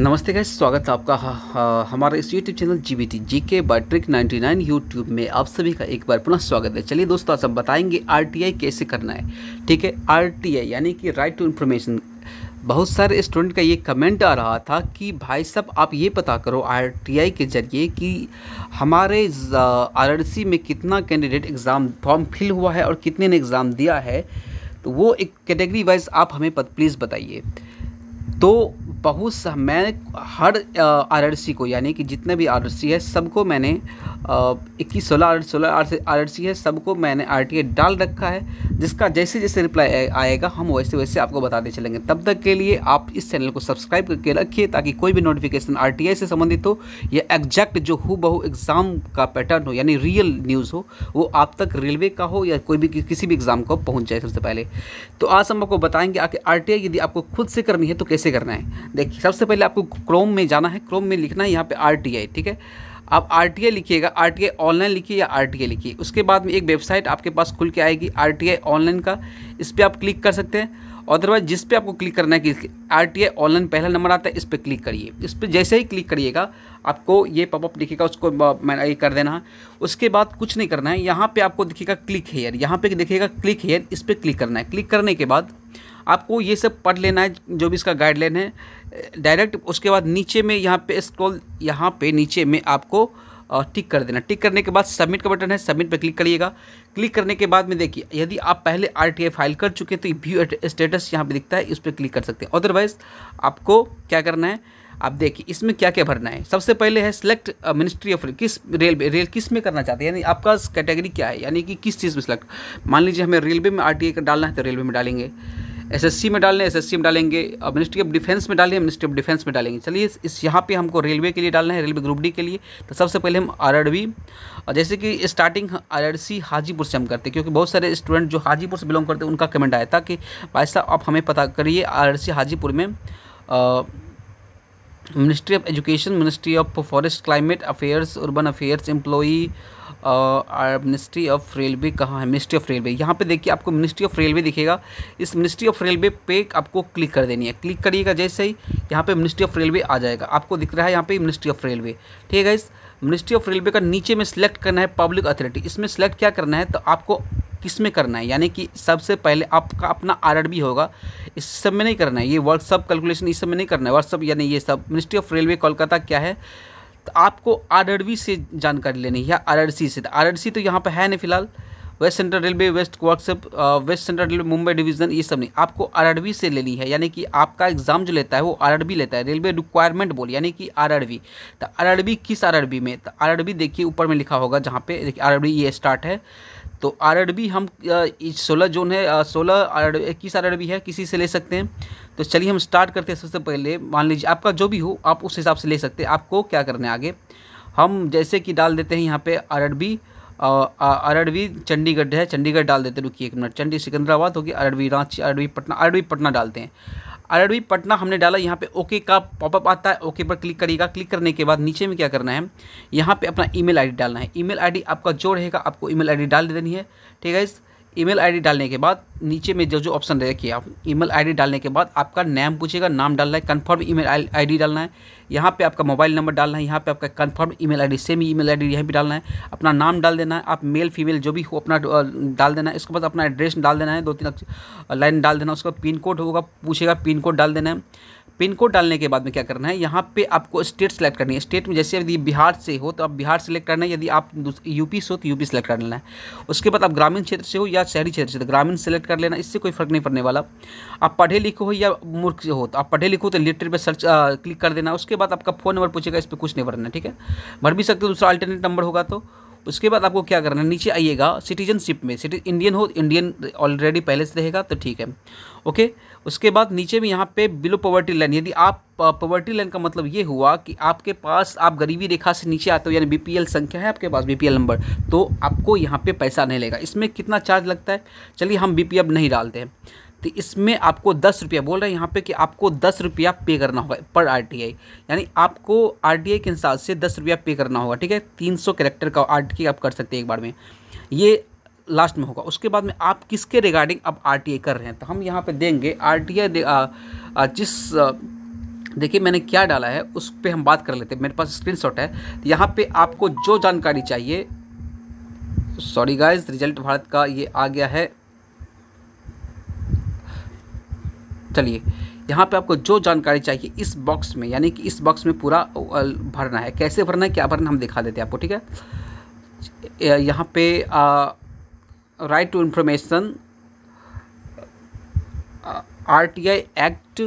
नमस्ते गाइस स्वागत है आपका हमारे इस YouTube channel G B T G के by trick ninety nine YouTube में आप सभी का एक बार पुनः स्वागत है चलिए दोस्तों आज हम बताएंगे आई कैसे करना है ठीक है आई यानी कि राइट टू इन्फॉर्मेशन बहुत सारे स्टूडेंट का ये कमेंट आ रहा था कि भाई साहब आप ये पता करो आई के ज़रिए कि हमारे सी में कितना कैंडिडेट एग्ज़ाम फॉर्म फिल हुआ है और कितने ने एग्ज़ाम दिया है तो वो एक कैटेगरी वाइज आप हमें प्लीज़ बताइए तो बहुत सा मैं हर आर को यानी कि जितने भी आर है सबको मैंने इक्कीस सोलह सोलह आर है सबको मैंने आर डाल रखा है जिसका जैसे जैसे रिप्लाई आएगा हम वैसे वैसे आपको बताते चलेंगे तब तक के लिए आप इस चैनल को सब्सक्राइब करके रखिए ताकि कोई भी नोटिफिकेशन आर से संबंधित हो या एग्जैक्ट जो हु बहु एग्ज़ाम का पैटर्न हो यानी रियल न्यूज़ हो वो आप तक रेलवे का हो या कोई भी किसी भी एग्ज़ाम को पहुँच जाए सबसे पहले तो आज हम आपको बताएंगे आखिर आर यदि आपको खुद से करनी है तो कैसे करना है देखिए सबसे पहले आपको क्रोम में जाना है क्रोम में लिखना है यहाँ पे आर ठीक है आप आर लिखिएगा आर ऑनलाइन लिखिए या आर लिखिए उसके बाद में एक वेबसाइट आपके पास खुल के आएगी आर ऑनलाइन का इस पर आप क्लिक कर सकते हैं अदरवाइज जिस पे आपको क्लिक करना है कि आर ऑनलाइन पहला नंबर आता है इस पर क्लिक करिए इस पर जैसे ही क्लिक करिएगा आपको ये पॉपअप दिखेगा उसको मैंने ये कर देना है उसके बाद कुछ नहीं करना है यहाँ पे आपको दिखेगा क्लिक हेयर यहाँ पे दिखेगा क्लिक हेयर इस पर क्लिक करना है क्लिक करने के बाद आपको ये सब पढ़ लेना है जो भी इसका गाइडलाइन है डायरेक्ट उसके बाद नीचे में यहाँ पे स्क्रॉल यहाँ पे नीचे में आपको टिक कर देना टिक करने के बाद सबमिट का बटन है सबमिट पर क्लिक करिएगा क्लिक करने के बाद में देखिए यदि आप पहले आर फाइल कर चुके हैं तो व्यू स्टेटस यहाँ पर दिखता है इस पर क्लिक कर सकते हैं अदरवाइज़ आपको क्या करना है आप देखिए इसमें क्या क्या भरना है सबसे पहले है सिलेक्ट मिनिस्ट्री ऑफ किस रेलवे रेल किस में करना चाहते हैं यानी आपका कैटेगरी क्या है यानी कि किस चीज़ में सिलेक्ट मान लीजिए हमें रेलवे में आर का डालना है तो रेलवे में डालेंगे एसएससी में डालने एसएससी में डालेंगे मिनिस्ट्री ऑफ डिफेंस में डालेंगे मिनिस्ट्री ऑफ डिफेंस में डालेंगे चलिए इस यहाँ पे हमको रेलवे के लिए डालना है रेलवे ग्रुप डी के लिए तो सबसे पहले हम आर जैसे कि स्टार्टिंग आर हाजीपुर से हम करते हैं क्योंकि बहुत सारे स्टूडेंट जो हाजीपुर से बिलोंग करते हैं उनका कमेंट आया था कि भाई साहब आप हमें पता करिए आर हाजीपुर में आ, ministry of education ministry of forest climate affairs urban affairs employee ministry of railway कहाँ है मिनिस्ट्री ऑफ रेलवे यहाँ पे देखिए आपको मिनिस्ट्री ऑफ रेलवे दिखेगा इस मिनिस्ट्री ऑफ रेलवे पे आपको क्लिक कर देनी है क्लिक करिएगा जैसे ही यहाँ पे मिनिस्ट्री ऑफ रेलवे आ जाएगा आपको दिख रहा है यहाँ पे मिनिस्ट्री ऑफ रेलवे ठीक है इस मिनिस्ट्री ऑफ रेलवे का नीचे में सिलेक्ट करना है पब्लिक अथॉरिटी इसमें सेलेक्ट क्या करना है तो आपको किस में करना है यानी कि सबसे पहले आपका अपना आर होगा इस सब में नहीं करना है ये वर्क सब कैलकुलेशन इस सब में नहीं करना है वर्क यानी ये सब मिनिस्ट्री ऑफ रेलवे कोलकाता क्या है तो आपको आर से जानकारी लेनी है या आर से तो आर तो यहाँ पर है नहीं फिलहाल West Central Railway West workshop West Central Railway Mumbai division ये सब नहीं आपको आरआरबी से लेनी है यानी कि आपका एग्जाम जो लेता है वो आरआरबी लेता है रेलवे रिक्वायरमेंट बोल यानी कि आरआरबी तो आरआरबी किस आरआरबी में तो आरआरबी देखिए ऊपर में लिखा होगा जहाँ पे देखिए आरआरबी ये स्टार्ट है तो आर हम सोलह जोन है सोलह आर इक्कीस आर है किसी से ले सकते हैं तो चलिए हम स्टार्ट करते हैं सबसे पहले मान लीजिए आपका जो भी हो आप उस हिसाब से ले सकते हैं आपको क्या करना है आगे हम जैसे कि डाल देते हैं यहाँ पे एड बी एड बी चंडीगढ़ है चंडीगढ़ डाल देते हैं रुकिए एक मिनट चंडी सिकंदराबाद होगी B Ranchi B Patna B Patna डालते हैं आर पटना हमने डाला यहाँ पे ओके का पॉपअप आता है ओके पर क्लिक करिएगा क्लिक करने के बाद नीचे में क्या करना है यहाँ पे अपना ईमेल आईडी डालना है ईमेल आईडी आपका जो रहेगा आपको ईमेल आईडी डाल देनी है ठीक है इस ईमेल आईडी डालने के बाद नीचे में जो जो ऑप्शन रहे कि आप ईमेल आईडी डालने के बाद आपका नाम पूछेगा नाम डालना है कन्फर्म ईमेल आईडी डालना है यहाँ पे आपका मोबाइल नंबर डालना है यहाँ पे आपका confirm email ID same email ID यहाँ भी डालना है अपना नाम डाल देना है आप मेल फीमेल जो भी हो अपना डाल देना है इसके बाद अपना एड्रेस डाल देना है दो तीन लाइन डाल देना उसका पिन कोड होगा पूछेगा पिन कोड डाल देना है पिन कोड डालने के बाद में क्या करना है यहाँ पे आपको स्टेट सेलेक्ट करनी है स्टेट में जैसे यदि बिहार से हो तो आप बिहार सेलेक्ट करना है यदि आप यूपी से हो तो यूपी सेलेक्ट कर लेना है उसके बाद आप ग्रामीण क्षेत्र से हो या शहरी क्षेत्र से तो ग्रामीण सेलेक्ट कर लेना इससे कोई फर्क नहीं पड़ने वाला आप पढ़े लिखे हो या मूर्ख हो तो आप पढ़े लिखो तो लिटर पर सर्च क्लिक कर देना उसके बाद आपका फ़ोन नंबर पूछेगा इस पर कुछ नहीं भरना ठीक है भर भी सकते हो दूसरा अल्टरनेट नंबर होगा तो उसके बाद आपको क्या करना है नीचे आइएगा सिटीजनशिप में सिटी इंडियन हो इंडियन ऑलरेडी पहले से रहेगा तो ठीक है ओके उसके बाद नीचे में यहाँ पे बिलो पॉवर्टी लाइन यदि आप पॉवर्टी लाइन का मतलब ये हुआ कि आपके पास आप गरीबी रेखा से नीचे आते हो यानी बीपीएल संख्या है आपके पास बीपीएल नंबर तो आपको यहाँ पे पैसा नहीं लेगा इसमें कितना चार्ज लगता है चलिए हम बी नहीं डालते हैं तो इसमें आपको दस रुपया बोल रहे हैं यहाँ पे कि आपको दस रुपया पे करना होगा पर आर यानी आपको आर के हिसाब से दस रुपया पे करना होगा ठीक है तीन सौ करेक्टर का आर आप कर सकते हैं एक बार में ये लास्ट में होगा उसके बाद में आप किसके रिगार्डिंग आप आर कर रहे हैं तो हम यहाँ पर देंगे आर जिस देखिए मैंने क्या डाला है उस पर हम बात कर लेते हैं मेरे पास स्क्रीनशॉट है तो यहाँ पे आपको जो जानकारी चाहिए सॉरी गाइस रिजल्ट भारत का ये आ गया है चलिए यहाँ पे आपको जो जानकारी चाहिए इस बॉक्स में यानी कि इस बॉक्स में पूरा भरना है कैसे भरना है क्या भरना हम दिखा देते हैं आपको ठीक है यहाँ पे आ, right to information R T I act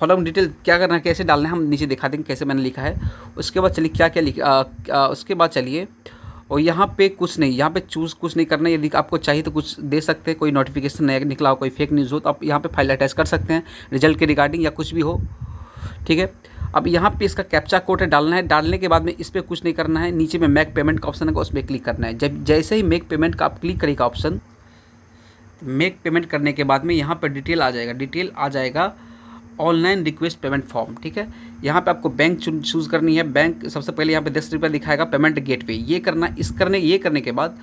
following detail क्या करना है कैसे डालना है हम नीचे दिखा देंगे कैसे मैंने लिखा है उसके बाद चलिए क्या क्या लिखा उसके बाद चलिए और यहाँ पे कुछ नहीं यहाँ पे चूज़ कुछ नहीं करना यदि आपको चाहिए तो कुछ दे सकते हैं कोई नोटिफिकेशन नया निकला हो कोई फेक न्यूज़ हो तो आप यहाँ पे फाइल अटैच कर सकते हैं रिजल्ट के रिगार्डिंग या कुछ भी हो ठीक है अब यहाँ पे इसका कैप्चा कोड है डालना है डालने के बाद में इस पर कुछ नहीं करना है नीचे में मैक पेमेंट का ऑप्शन है उस पर क्लिक करना है जब जैसे ही मेक पेमेंट का आप क्लिक करेगा ऑप्शन मेक पेमेंट करने के बाद में यहाँ पर डिटेल आ जाएगा डिटेल आ जाएगा ऑनलाइन रिक्वेस्ट पेमेंट फॉर्म ठीक है यहाँ पे आपको बैंक चूज़ करनी है बैंक सबसे पहले यहाँ पे दस रुपये दिखाएगा पेमेंट गेटवे ये करना इस करने ये करने के बाद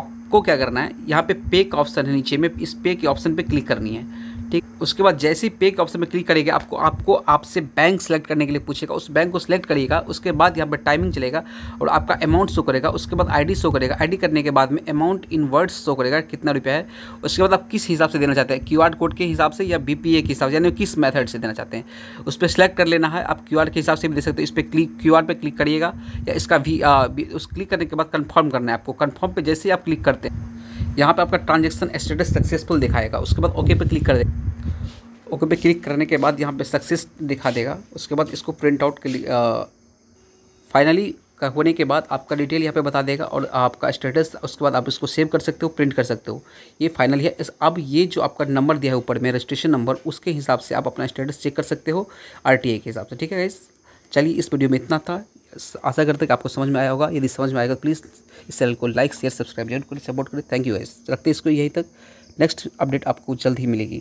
आपको क्या करना है यहाँ पे पे का ऑप्शन है नीचे में इस पे के ऑप्शन पे क्लिक करनी है ठीक उसके बाद जैसे ही पे के ऑप्शन में क्लिक करेगा आपको आपको आपसे बैंक सेलेक्ट करने के लिए पूछेगा उस बैंक को सिलेक्ट करिएगा उसके बाद यहाँ पर टाइमिंग चलेगा और आपका अमाउंट शो करेगा उसके बाद आईडी शो करेगा आईडी करने के बाद में अमाउंट इन वर्ड्स शो करेगा कितना रुपया है उसके बाद आप किस हिसाब से देना चाहते हैं क्यू कोड के हिसाब से या बी के हिसाब से यानी किस मैथड से देना चाहते हैं उस पर सिलेक्ट कर लेना है आप क्यू के हिसाब से भी दे सकते हैं इस पर क्लिक क्यू आर क्लिक करिएगा या इसका भी उस क्लिक करने के बाद कन्फर्म करना है आपको कन्फर्म पर जैसे ही आप क्लिक करते हैं यहाँ पे आपका ट्रांजेक्शन स्टेटस सक्सेसफुल दिखाएगा उसके बाद ओके पे क्लिक कर दे ओके पे क्लिक करने के बाद यहाँ पे सक्सेस दिखा देगा उसके बाद इसको प्रिंट आउट के लिए फाइनली होने के बाद आपका डिटेल यहाँ पे बता देगा और आपका स्टेटस उसके बाद आप इसको सेव कर सकते हो प्रिंट कर सकते हो ये फाइनल है इस अब ये जो आपका नंबर दिया है ऊपर में रजिस्ट्रेशन नंबर उसके हिसाब से आप अपना स्टेटस चेक कर सकते हो आर के हिसाब से ठीक है इस चलिए इस वीडियो में इतना था आशा करते हैं कि आपको समझ में आया होगा यदि समझ में आएगा प्लीज़ इस चैनल को लाइक शेयर सब्सक्राइब जरूर करें सपोर्ट करें थैंक यू गाइस रखते हैं इसको यहीं तक नेक्स्ट अपडेट आपको जल्द ही मिलेगी